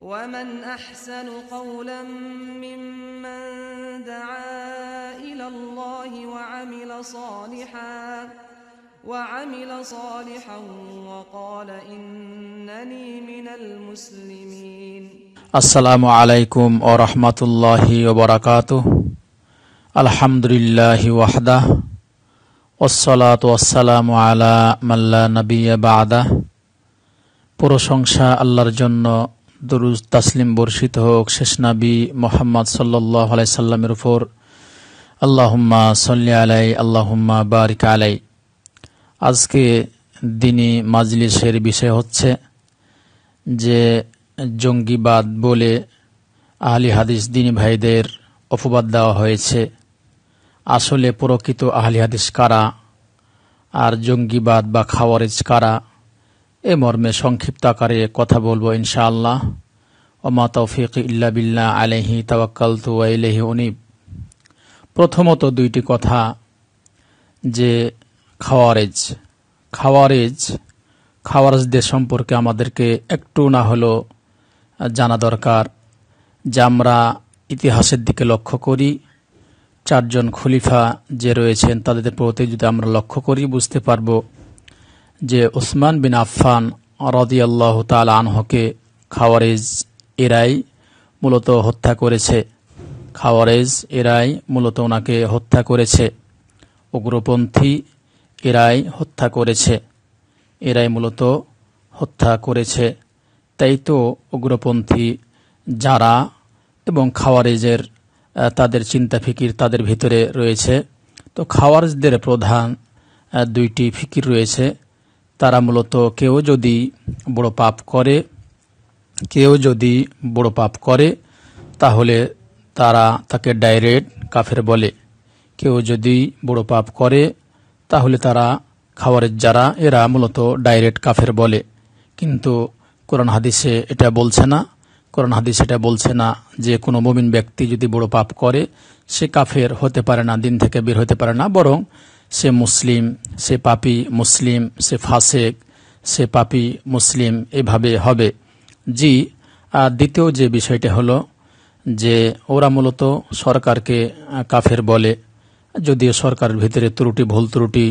ومن أحسن قولا ممن دعا إلى الله وعمل صالحا وعمل صالحا وقال إنني من المسلمين السلام عليكم ورحمة الله وبركاته الحمد لله وحده والصلاة والسلام على من لا نبي بعده প্রশংসা আল্লাহর জন্য দরুজ তাসলিম বর্ষিত হোক শেষ নাবি মোহাম্মদ সাল্লাহ আলাইসাল্লামের সাল্লামের উপর আল্লাহম্মা সল্লি আলাই আল্লাহম্মা বারিক আলাই আজকে দিনই মাজলিসের বিষয় হচ্ছে যে জঙ্গিবাদ বলে আহলি হাদিস দিনী ভাইদের অপবাদ দেওয়া হয়েছে আসলে প্রকৃত আহলি হাদিস কারা আর জঙ্গিবাদ বা খাওয়ারেজ কারা এ মর্মে সংক্ষিপ্ত আকারে কথা বলবো ইনশাআল্লাহ ওমা তৌফিক ইল্লা বিল্লা আলহি তাবাক্কাল তু আলহি উনিব প্রথমত দুইটি কথা যে খাওয়ারেজ খাওয়ারেজ খাওয়ারেজদের সম্পর্কে আমাদেরকে একটু না হলেও জানা দরকার যে আমরা ইতিহাসের দিকে লক্ষ্য করি চারজন খলিফা যে রয়েছেন তাদের প্রতি যদি আমরা লক্ষ্য করি বুঝতে পারবো যে ওসমান বিন আফফান রদিয়াল্লাহ তাল আনহকে খাওয়ারেজ এরাই মূলত হত্যা করেছে খাওয়ারেজ এরাই মূলত ওনাকে হত্যা করেছে উগ্রপন্থী এরাই হত্যা করেছে এরাই মূলত হত্যা করেছে তাই তো উগ্রপন্থী যারা এবং খাওয়ারেজের তাদের চিন্তা ফিকির তাদের ভিতরে রয়েছে তো খাওয়ারেজদের প্রধান দুইটি ফিকির রয়েছে তারা মূলত কেউ যদি বড় পাপ করে কেউ যদি বড় পাপ করে তাহলে তারা তাকে ডাইরেক্ট কাফের বলে কেউ যদি বড় পাপ করে তাহলে তারা খাওয়ারের যারা এরা মূলত ডাইরেক্ট কাফের বলে কিন্তু কোরআন হাদিসে এটা বলছে না কোরআন হাদিস এটা বলছে না যে কোনো মমিন ব্যক্তি যদি বড় পাপ করে সে কাফের হতে পারে না দিন থেকে বের হতে পারে না বরং সে মুসলিম সে পাপি মুসলিম সে ফাসেক সে পাপি মুসলিম এভাবে হবে জি আর দ্বিতীয় যে বিষয়টা হলো যে ওরা মূলত সরকারকে কাফের বলে যদিও সরকারের ভিতরে ত্রুটি ভুল ত্রুটি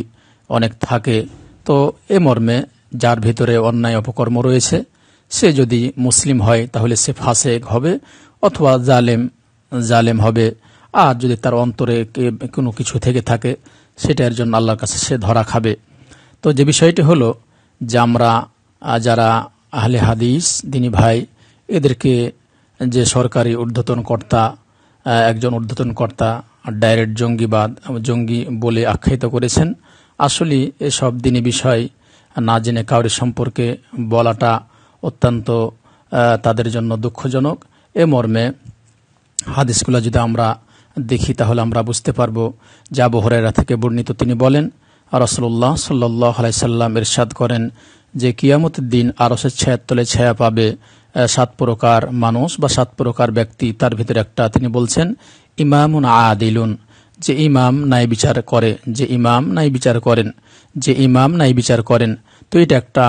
অনেক থাকে তো এ মর্মে যার ভিতরে অন্যায় অপকর্ম রয়েছে সে যদি মুসলিম হয় তাহলে সে ফাসেক হবে অথবা জালেম জালেম হবে আর যদি তার অন্তরে কোনো কিছু থেকে থাকে সেটার জন্য আল্লাহর কাছে সে ধরা খাবে তো যে বিষয়টি হলো যে আমরা যারা আহলে হাদিস দিনী ভাই এদেরকে যে সরকারি ঊর্ধ্বতন কর্তা একজন ঊর্ধ্বতন কর্তা ডাইরেক্ট জঙ্গিবাদ জঙ্গি বলে আখ্যায়িত করেছেন আসলে এসব দিনী বিষয় না জেনে কাউরি সম্পর্কে বলাটা অত্যন্ত তাদের জন্য দুঃখজনক এ মর্মে হাদিসগুলো যদি আমরা দেখি তাহলে আমরা বুঝতে পারব যা বহরেরা থেকে বর্ণিত তিনি বলেন রসল্লাহ সাল্লাহ আলাইসাল্লাম ইরশাদ করেন যে কিয়ামতের দিন আরসের ছায়ার তলে ছায়া পাবে সাত প্রকার মানুষ বা সাত প্রকার ব্যক্তি তার ভিতরে একটা তিনি বলছেন ইমামুন আদিলুন যে ইমাম নাই বিচার করে যে ইমাম নাই বিচার করেন যে ইমাম নাই বিচার করেন তো এটা একটা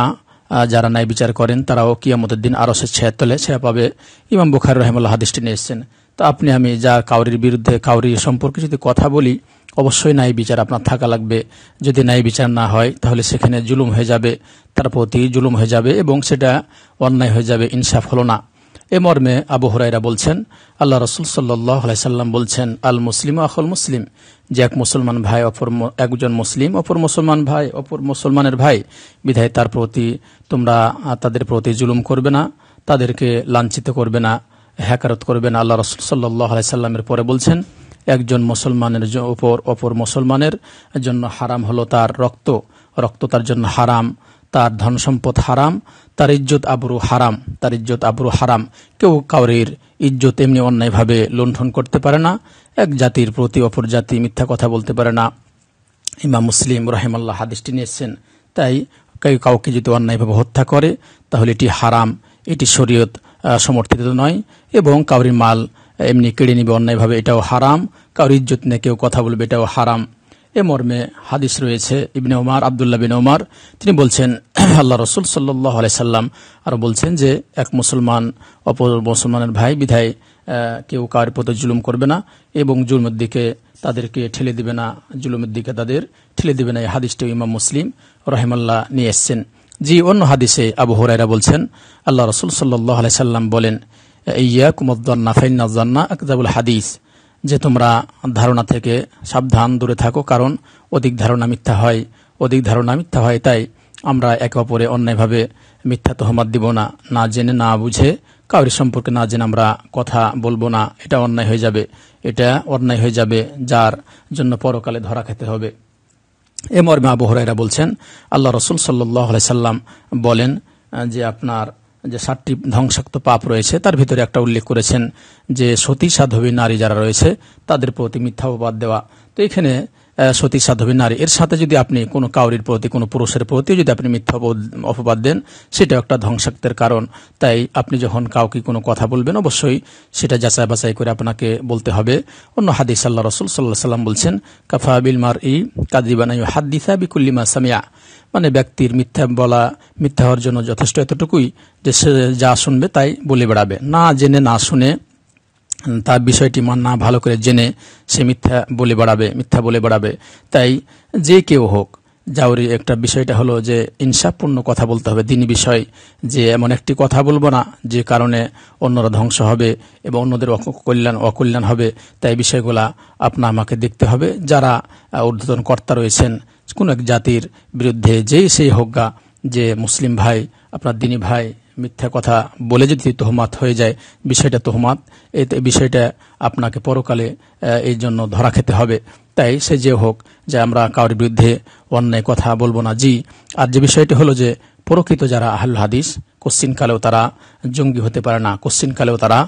যারা নাই বিচার করেন তারাও কিয়ামতের দিন আরসের ছায়ার তলে ছায়া পাবে ইমাম বুখার রহমুল্লাহ হাদিসটি নিয়ে এসছেন তো আপনি আমি যা কাউরির বিরুদ্ধে কাউরি সম্পর্কে যদি কথা বলি অবশ্যই ন্যায় বিচার আপনার থাকা লাগবে যদি ন্যায় বিচার না হয় তাহলে সেখানে জুলুম হয়ে যাবে তার প্রতি জুলুম হয়ে যাবে এবং সেটা অন্যায় হয়ে যাবে ইনসাফ হলো না এ মর্মে আবু হরাইরা বলছেন আল্লাহ রসুল সাল্লাই সাল্লাম বলছেন আল মুসলিম আখল মুসলিম যে এক মুসলমান ভাই অপর একজন মুসলিম অপর মুসলমান ভাই অপর মুসলমানের ভাই বিধায় তার প্রতি তোমরা তাদের প্রতি জুলুম করবে না তাদেরকে লাঞ্ছিত করবে না হ্যাকারত করবেন আল্লাহ রসুল সাল্লাহ পরে বলছেন একজন মুসলমানের ওপর অপর মুসলমানের জন্য হারাম হলো তার রক্ত রক্ত তার জন্য হারাম তার ধন সম্পদ হারাম তার ইজ্জত আবরু হারাম তার ইজ্জত আবরু হারাম কেউ কাউরির ইজ্জত এমনি অন্যায়ভাবে লুণ্ঠন করতে পারে না এক জাতির প্রতি অপর জাতি মিথ্যা কথা বলতে পারে না ইমা মুসলিম রহেমাল্লাহ হাদিসটি নিয়েছেন তাই কেউ কাউকে যদি অন্যায়ভাবে হত্যা করে তাহলে এটি হারাম এটি শরীয়ত সমর্থিত নয় এবং কাউরির মাল এমনি কেড়ে নিবে অন্যায়ভাবে এটাও হারাম কাউরি ইজ্জত নিয়ে কেউ কথা বলবে এটাও হারাম এ মর্মে হাদিস রয়েছে ইবনে ওমার আবদুল্লাহ বিন ওমার তিনি বলছেন আল্লাহ রসুল সাল্লাহ আলাইসাল্লাম আরও বলছেন যে এক মুসলমান অপর মুসলমানের ভাই বিধায় কেউ কার পথে জুলুম করবে না এবং জুলুমের দিকে তাদেরকে ঠেলে দিবে না জুলুমের দিকে তাদের ঠেলে দিবে না এই হাদিসটি ইমাম মুসলিম রহেমাল্লাহ নিয়ে এসছেন জি অন্য হাদিসে আবু হরাইরা বলছেন আল্লাহ রসুল সাল্লাহ সাল্লাম বলেন ইয়া কুমদ্দন্না ফাইনাজ্জান্না আকজাবুল হাদিস যে তোমরা ধারণা থেকে সাবধান দূরে থাকো কারণ অধিক ধারণা মিথ্যা হয় অধিক ধারণা মিথ্যা হয় তাই আমরা একে অপরে অন্যায়ভাবে মিথ্যা তোহমাত দিব না না জেনে না বুঝে কাউরি সম্পর্কে না জেনে আমরা কথা বলবো না এটা অন্যায় হয়ে যাবে এটা অন্যায় হয়ে যাবে যার জন্য পরকালে ধরা খেতে হবে এ মর্মে আবু হরাইরা বলছেন আল্লাহ রসুল সাল্লাহ সাল্লাম বলেন যে আপনার যে সাতটি ধ্বংসাক্ত পাপ রয়েছে তার ভিতরে একটা উল্লেখ করেছেন যে সতী সাধবী নারী যারা রয়েছে তাদের প্রতি মিথ্যা অপবাদ দেওয়া তো এখানে সতী সাধবী নারী এর সাথে যদি আপনি কোনো কাউরির প্রতি কোনো পুরুষের প্রতি যদি আপনি মিথ্যা অপবাদ দেন সেটা একটা ধ্বংসাত্মের কারণ তাই আপনি যখন কাউকে কোনো কথা বলবেন অবশ্যই সেটা যাচাই বাছাই করে আপনাকে বলতে হবে অন্য হাদিস আল্লাহ রসুল সাল্লাহ সাল্লাম বলছেন কাফা বিল মার ই কাদিবানাই হাদ্দিসা বিকুল্লিমা সামিয়া মানে ব্যক্তির মিথ্যা বলা মিথ্যা হওয়ার জন্য যথেষ্ট এতটুকুই যে সে যা শুনবে তাই বলে বেড়াবে না জেনে না শুনে তার বিষয়টি না ভালো করে জেনে সে মিথ্যা বলে বাড়াবে মিথ্যা বলে বাড়াবে তাই যে কেউ হোক জাউরি একটা বিষয়টা হলো যে ইনসাফপূর্ণ কথা বলতে হবে দিনী বিষয় যে এমন একটি কথা বলবো না যে কারণে অন্যরা ধ্বংস হবে এবং অন্যদের কল্যাণ অকল্যাণ হবে তাই বিষয়গুলা আপনা আমাকে দেখতে হবে যারা ঊর্ধ্বতন কর্তা রয়েছেন কোনো এক জাতির বিরুদ্ধে যেই সেই হোক যে মুসলিম ভাই আপনার দিনী ভাই মিথ্যা কথা বলে যদি তোহমাত হয়ে যায় বিষয়টা তোহমাত এতে বিষয়টা আপনাকে পরকালে এই জন্য ধরা খেতে হবে তাই সে যে হোক যে আমরা কারোর বিরুদ্ধে অন্যায় কথা বলবো না জি আর যে বিষয়টি হলো যে প্রকৃত যারা আহল হাদিস কোশ্চিনকালেও তারা জঙ্গি হতে পারে না কোশ্চিনকালেও তারা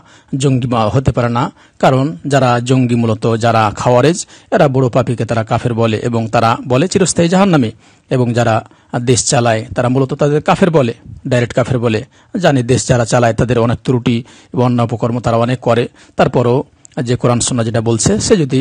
জঙ্গি হতে পারে না কারণ যারা জঙ্গি মূলত যারা খাওয়ারেজ এরা বড় পাপিকে তারা কাফের বলে এবং তারা বলে চিরস্থায়ী জাহান নামে এবং যারা দেশ চালায় তারা মূলত তাদের কাফের বলে ডাইরেক্ট কাফের বলে জানে দেশ যারা চালায় তাদের অনেক ত্রুটি এবং অন্য উপকর্ম তারা অনেক করে তারপরও যে কোরআন সোনা যেটা বলছে সে যদি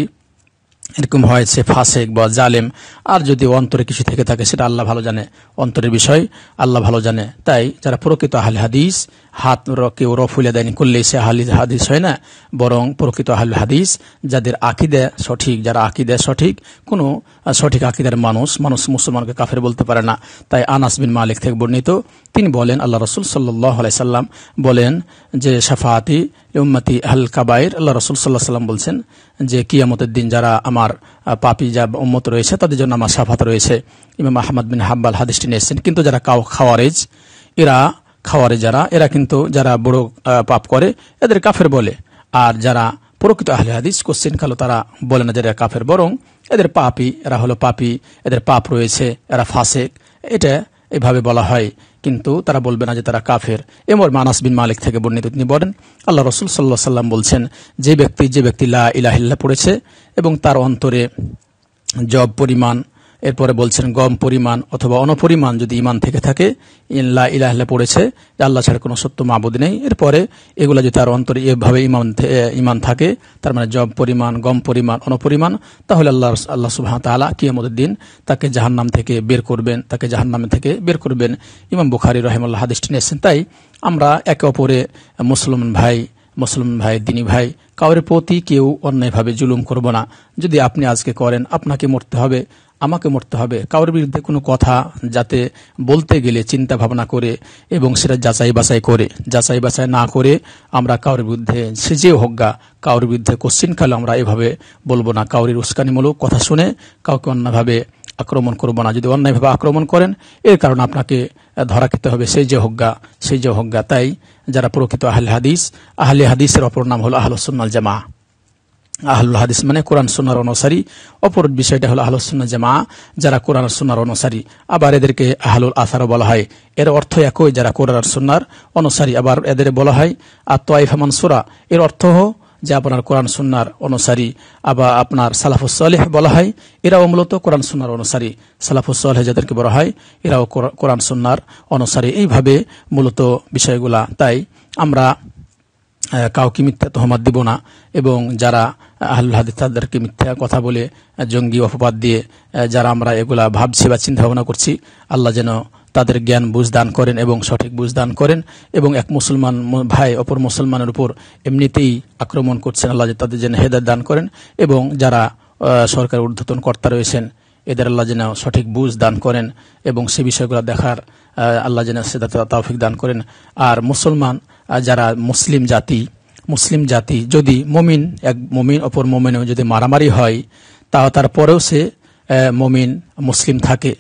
এরকম হয় সে ফাসেক বা জালেম আর যদি অন্তরে কিছু থেকে থাকে সেটা আল্লাহ ভালো জানে অন্তরের বিষয় আল্লাহ ভালো জানে তাই যারা প্রকৃত আহলে হাদিস হাত কেউ রফুলে দেয়নি করলেই সে আহলি হাদিস হয় না বরং প্রকৃত আহলে হাদিস যাদের আকিদে সঠিক যারা আকিদে সঠিক কোনো সঠিক আকিদের মানুষ মানুষ মুসলমানকে কাফের বলতে পারে না তাই আনাস বিন মালিক থেকে বর্ণিত তিনি বলেন আল্লাহ রসুল সাল্লাহ সাল্লাম বলেন যে সাফাতি উম্মতি আহল কাবাইর আল্লাহ রসুল সাল্লাহ সাল্লাম বলছেন যে কিয়ামতের দিন যারা আমার পাপি যা উম্মত রয়েছে তাদের জন্য আমার সাফাত রয়েছে ইমাম আহমদ বিন হাব্বাল হাদিসটি নিয়েছেন কিন্তু যারা কাউ খাওয়ারেজ এরা খাওয়ারে যারা এরা কিন্তু যারা বড় পাপ করে এদের কাফের বলে আর যারা প্রকৃত আহলে হাদিস কোশ্চিন কালো তারা বলে না যারা কাফের বরং এদের পাপি এরা হলো পাপি এদের পাপ রয়েছে এরা ফাঁসেক এটা এভাবে বলা হয় কিন্তু তারা বলবে না যে তারা কাফের এমর মানাস বিন মালিক থেকে বর্ণিত তিনি বলেন আল্লাহ রসুল সাল্লাহ সাল্লাম বলছেন যে ব্যক্তি যে ব্যক্তি লা ইলাহিল্লা পড়েছে এবং তার অন্তরে জব পরিমাণ এরপরে বলছেন গম পরিমাণ অথবা অনপরিমাণ যদি ইমান থেকে থাকে ইল্লা ইলাহলে পড়েছে আল্লাহ ছাড়া কোনো সত্য মাবুদ নেই এরপরে এগুলো যদি তার অন্তরে এভাবে ইমান ইমান থাকে তার মানে জব পরিমাণ গম পরিমাণ অনপরিমাণ তাহলে আল্লাহ আল্লাহ সুবাহ তালা কিয়ামতের দিন তাকে জাহান্নাম থেকে বের করবেন তাকে জাহান্নাম থেকে বের করবেন ইমাম বুখারি রহেমাল্লাহ হাদিসটি নিয়েছেন তাই আমরা একে অপরে মুসলমান ভাই মুসলমান ভাই দিনী ভাই কাউরের প্রতি কেউ অন্যায়ভাবে জুলুম করব না যদি আপনি আজকে করেন আপনাকে মরতে হবে আমাকে মরতে হবে কারোর বিরুদ্ধে কোনো কথা যাতে বলতে গেলে চিন্তা ভাবনা করে এবং সেটা যাচাই বাছাই করে যাচাই বাছাই না করে আমরা কারোর বিরুদ্ধে সে যে গা কারোর বিরুদ্ধে কোশ্চিন আমরা এভাবে বলবো না কাউরির উস্কানিমূলক কথা শুনে কাউকে অন্যভাবে আক্রমণ করব না যদি অন্যায়ভাবে আক্রমণ করেন এর কারণে আপনাকে ধরা খেতে হবে সেই যে হজ্ঞা সেই যে হজ্ঞা তাই যারা প্রকৃত আহলে হাদিস আহলে হাদিসের অপর নাম হলো আহলসুন্নাল জামা আহলুল হাদিস মানে কোরআন সুনার অনুসারী অপর বিষয়টা হলো আহলুস জামা যারা কোরআন সুনার অনুসারী আবার এদেরকে আহলুল আসারও বলা হয় এর অর্থ একই যারা কোরআন সুনার অনুসারী আবার এদের বলা হয় আর তোয়াইফা মানসুরা এর অর্থ যে আপনার কোরআন সুন্নার অনুসারী আবার আপনার সালাফুসলেহ বলা হয় এরাও মূলত কোরআন সুন্নার অনুসারী সালাফুসলেহ যাদেরকে বলা হয় এরাও কোরআন সুন্নার অনুসারী এইভাবে মূলত বিষয়গুলা তাই আমরা কাউকে মিথ্যা তহমাত দিব না এবং যারা আহ্ল হাদিস তাদেরকে মিথ্যা কথা বলে জঙ্গি অপবাদ দিয়ে যারা আমরা এগুলা ভাবছি বা চিন্তা ভাবনা করছি আল্লাহ যেন তাদের জ্ঞান বুঝ দান করেন এবং সঠিক বুঝ দান করেন এবং এক মুসলমান ভাই অপর মুসলমানের উপর এমনিতেই আক্রমণ করছেন আল্লাহ তাদের যেন হেদার দান করেন এবং যারা সরকার ঊর্ধ্বতন কর্তা রয়েছেন এদের আল্লাহ যেন সঠিক বুঝ দান করেন এবং সে বিষয়গুলো দেখার আল্লাহ যেন সেটা তাফিক দান করেন আর মুসলমান যারা মুসলিম জাতি মুসলিম জাতি যদি মমিন এক মমিন অপর মমিনেও যদি মারামারি হয় তা তারপরেও সে মমিন মুসলিম থাকে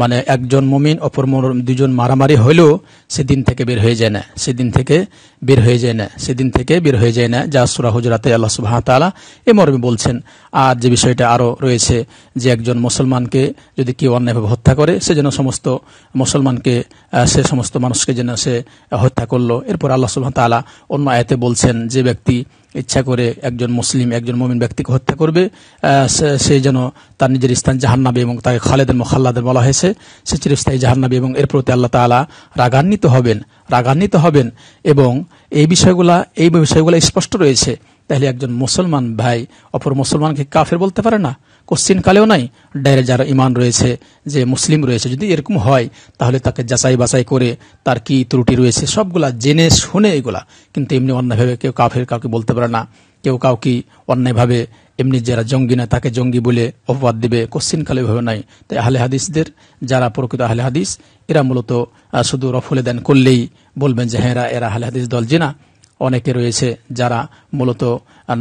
মানে একজন মুমিন অপর দুজন মারামারি হইলেও সেদিন থেকে বের হয়ে যায় না সেদিন থেকে বের হয়ে যায় না সেদিন থেকে বের হয়ে যায় না যা সুরা হুজরাতে আল্লাহ সুবাহতালা এ মর্মে বলছেন আর যে বিষয়টা আরও রয়েছে যে একজন মুসলমানকে যদি কেউ অন্যায়ভাবে হত্যা করে সে যেন সমস্ত মুসলমানকে সে সমস্ত মানুষকে যেন সে হত্যা করলো এরপর আল্লাহ সুবাহ তালা অন্য আয়তে বলছেন যে ব্যক্তি ইচ্ছা করে একজন মুসলিম একজন মমিন ব্যক্তিকে হত্যা করবে সে যেন তার নিজের স্থান জাহান্নাবি এবং তাকে খালেদের মোখাল্লাদের বলা হয়েছে সে চিরস্থায়ী জাহান্নাবি এবং এর প্রতি আল্লাহ তালা রাগান্বিত হবেন রাগান্বিত হবেন এবং এই বিষয়গুলা এই বিষয়গুলো স্পষ্ট রয়েছে তাহলে একজন মুসলমান ভাই অপর মুসলমানকে কাফের বলতে পারে না কালেও নাই ডাইরেক্ট যারা ইমান রয়েছে যে মুসলিম রয়েছে যদি এরকম হয় তাহলে তাকে যাচাই বাছাই করে তার কি ত্রুটি রয়েছে সবগুলা জেনে শুনে এগুলা কিন্তু এমনি অন্যায়ভাবে কেউ কাফের কাউকে বলতে পারে না কেউ কাউকে অন্যায়ভাবে এমনি যারা জঙ্গি না তাকে জঙ্গি বলে অপবাদ দেবে কোশ্চিনকালে ভাবে নাই তাই আহলে হাদিসদের যারা প্রকৃত আহলে হাদিস এরা মূলত শুধু রফলে দেন করলেই বলবেন যে হ্যাঁ এরা আহলে হাদিস দল যে না অনেকে রয়েছে যারা মূলত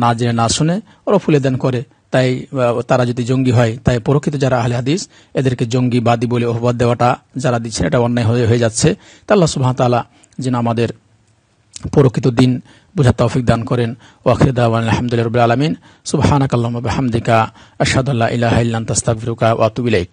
না জেনে না শুনে রফুলে দেন করে তাই তারা যদি জঙ্গি হয় তাই প্রকৃত যারা আহলে হাদিস এদেরকে জঙ্গি বাদী বলে অপবাদ দেওয়াটা যারা দিচ্ছেন এটা অন্যায় হয়ে যাচ্ছে তা আল্লাহ সুবাহতালা যেন আমাদের প্রকৃত দিন বুঝা তৌফিক দান করেন ওয়াখিদ আলহামদুলিল্লাহ রবিল আলমিন হামদিকা আসাদুল্লাহ ইলাহ ইল্লান তাস্তাক ফিরুকা ওয়াতুবিলাইক